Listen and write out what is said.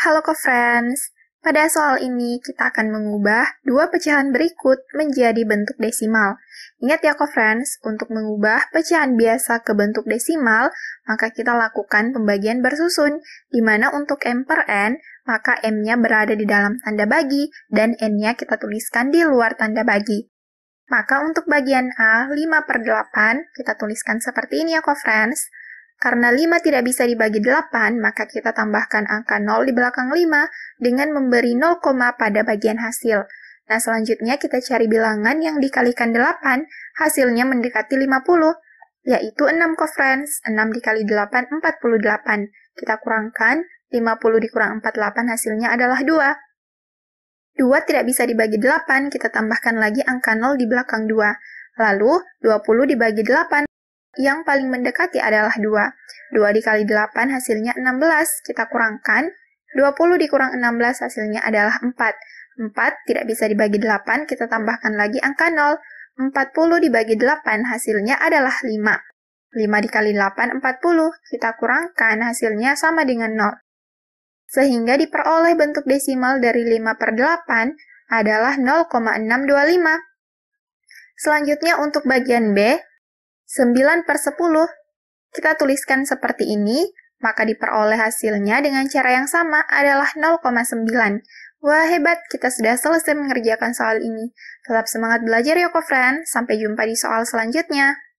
Halo ke friends. Pada soal ini kita akan mengubah dua pecahan berikut menjadi bentuk desimal. Ingat ya ke friends, untuk mengubah pecahan biasa ke bentuk desimal, maka kita lakukan pembagian bersusun, di mana untuk m per n, maka m-nya berada di dalam tanda bagi dan n-nya kita tuliskan di luar tanda bagi. Maka untuk bagian A, 5 per 8, kita tuliskan seperti ini ya, co-friends. Karena 5 tidak bisa dibagi 8, maka kita tambahkan angka 0 di belakang 5 dengan memberi 0, pada bagian hasil. Nah, selanjutnya kita cari bilangan yang dikalikan 8, hasilnya mendekati 50, yaitu 6 kofrens, 6 dikali 8, 48. Kita kurangkan, 50 dikurang 48 hasilnya adalah 2. 2 tidak bisa dibagi 8, kita tambahkan lagi angka 0 di belakang 2. Lalu, 20 dibagi 8 yang paling mendekati adalah 2. 2 dikali 8 hasilnya 16, kita kurangkan. 20 dikurang 16 hasilnya adalah 4. 4 tidak bisa dibagi 8, kita tambahkan lagi angka 0. 40 dibagi 8 hasilnya adalah 5. 5 dikali 8, 40. Kita kurangkan hasilnya sama dengan 0. Sehingga diperoleh bentuk desimal dari 5 per 8 adalah 0,625. Selanjutnya untuk bagian B, 9 per 10. Kita tuliskan seperti ini, maka diperoleh hasilnya dengan cara yang sama adalah 0,9. Wah hebat, kita sudah selesai mengerjakan soal ini. Tetap semangat belajar ya, Friend, sampai jumpa di soal selanjutnya.